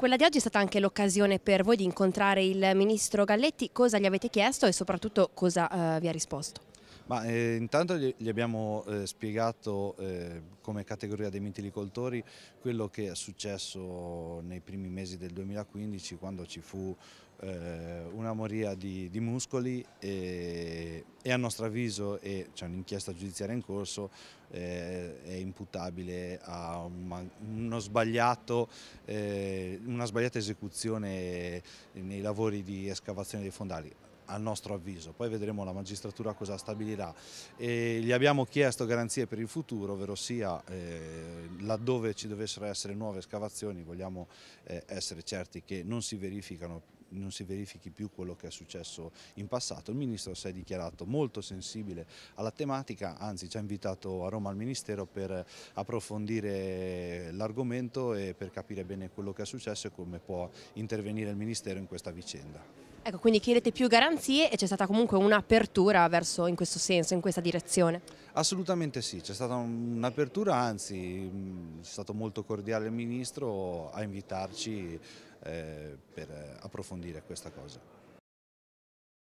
Quella di oggi è stata anche l'occasione per voi di incontrare il ministro Galletti. Cosa gli avete chiesto e soprattutto cosa eh, vi ha risposto? Ma eh, intanto gli, gli abbiamo eh, spiegato eh, come categoria dei mitilicoltori quello che è successo nei primi mesi del 2015 quando ci fu eh, una moria di, di muscoli e, e, a nostro avviso, e c'è un'inchiesta giudiziaria in corso, eh, è imputabile a una, eh, una sbagliata esecuzione nei lavori di escavazione dei fondali a nostro avviso, poi vedremo la magistratura cosa stabilirà. E gli abbiamo chiesto garanzie per il futuro, ovvero sia eh, laddove ci dovessero essere nuove scavazioni vogliamo eh, essere certi che non si verificano non si verifichi più quello che è successo in passato. Il Ministro si è dichiarato molto sensibile alla tematica, anzi ci ha invitato a Roma al Ministero per approfondire l'argomento e per capire bene quello che è successo e come può intervenire il Ministero in questa vicenda. Ecco, quindi chiedete più garanzie e c'è stata comunque un'apertura verso in questo senso, in questa direzione? Assolutamente sì, c'è stata un'apertura, anzi mm, è stato molto cordiale il Ministro a invitarci eh, per approfondire questa cosa.